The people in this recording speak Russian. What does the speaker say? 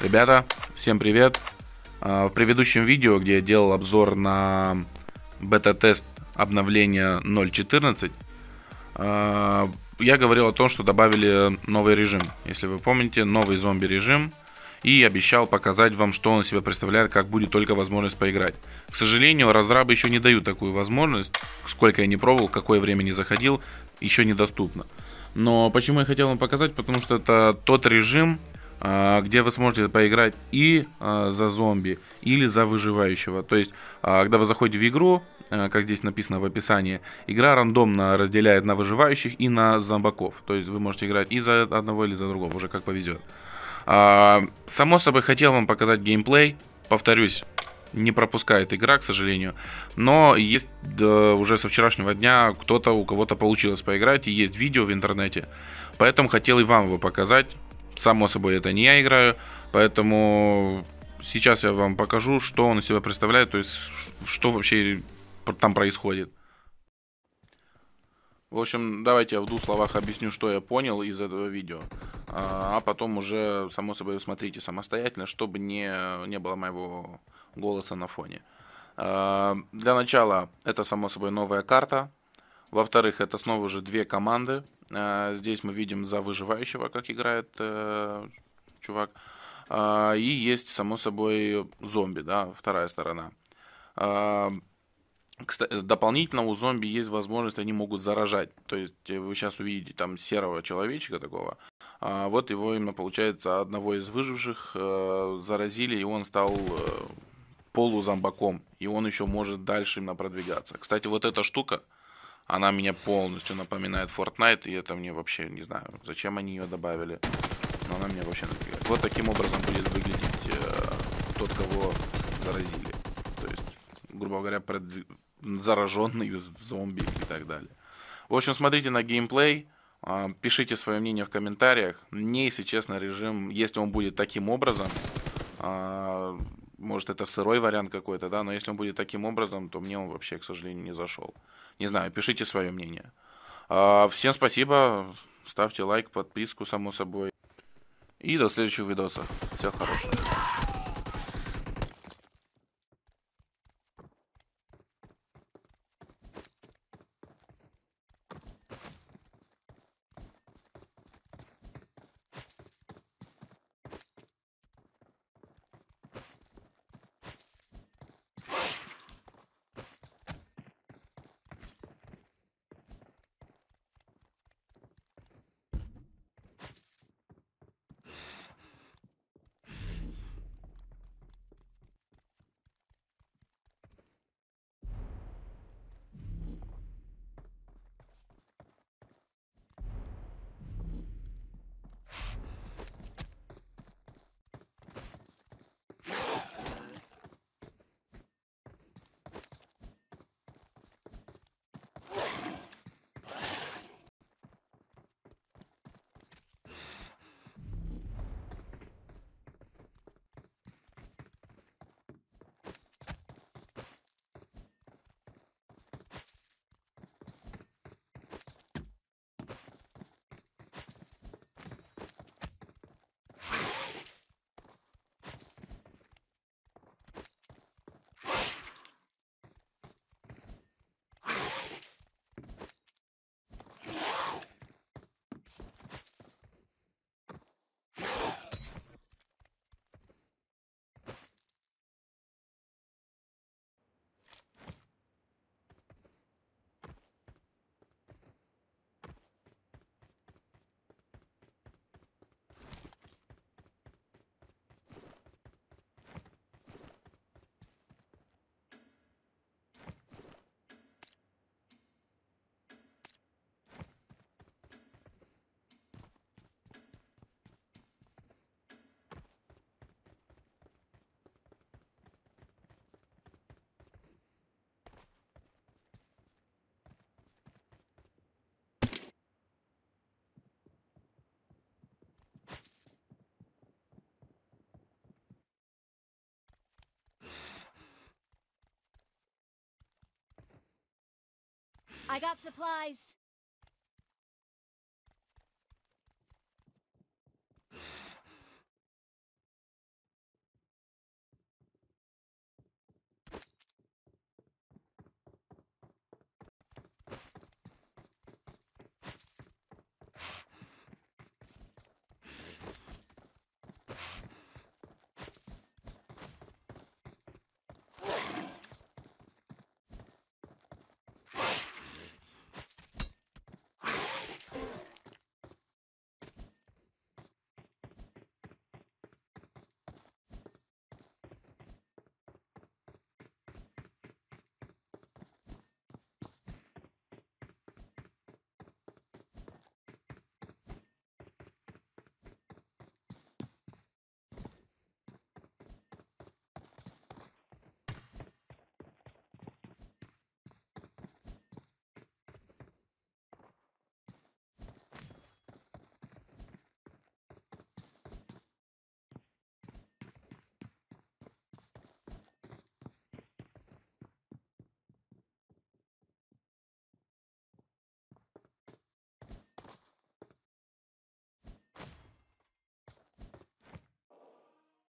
Ребята, всем привет! А, в предыдущем видео, где я делал обзор на бета-тест обновления 0.14, а, я говорил о том, что добавили новый режим. Если вы помните, новый зомби-режим. И обещал показать вам, что он из себя представляет, как будет только возможность поиграть. К сожалению, разрабы еще не дают такую возможность. Сколько я не пробовал, какое время не заходил, еще недоступно. Но почему я хотел вам показать? Потому что это тот режим, а, где вы сможете поиграть и а, за зомби, или за выживающего. То есть, а, когда вы заходите в игру, как здесь написано в описании, игра рандомно разделяет на выживающих и на зомбаков. То есть вы можете играть и за одного, или за другого, уже как повезет. Само собой, хотел вам показать геймплей. Повторюсь, не пропускает игра, к сожалению. Но есть да, уже со вчерашнего дня кто-то, у кого-то получилось поиграть, и есть видео в интернете. Поэтому хотел и вам его показать. Само собой, это не я играю, поэтому сейчас я вам покажу, что он из себя представляет, то есть что вообще там происходит. В общем, давайте я в двух словах объясню, что я понял из этого видео, а, а потом уже, само собой, смотрите самостоятельно, чтобы не, не было моего голоса на фоне. А, для начала, это, само собой, новая карта. Во-вторых, это снова уже две команды, а, здесь мы видим за выживающего, как играет э, чувак. А, и есть, само собой, зомби, да, вторая сторона. А, кстати, дополнительно у зомби есть возможность, они могут заражать. То есть э, вы сейчас увидите там серого человечка такого. А вот его именно, получается, одного из выживших э, заразили, и он стал э, полузомбаком. И он еще может дальше именно продвигаться. Кстати, вот эта штука, она меня полностью напоминает Fortnite, и это мне вообще, не знаю, зачем они ее добавили. Но она мне вообще напоминает Вот таким образом будет выглядеть э, тот, кого заразили. То есть, грубо говоря, продв... зараженный зомби и так далее. В общем, смотрите на геймплей. А, пишите свое мнение в комментариях. Мне, если честно, режим, если он будет таким образом, а, может, это сырой вариант какой-то, да, но если он будет таким образом, то мне он вообще, к сожалению, не зашел. Не знаю, пишите свое мнение. А, всем спасибо, ставьте лайк, подписку, само собой. И до следующих видосов. Всего хорошего. I got supplies.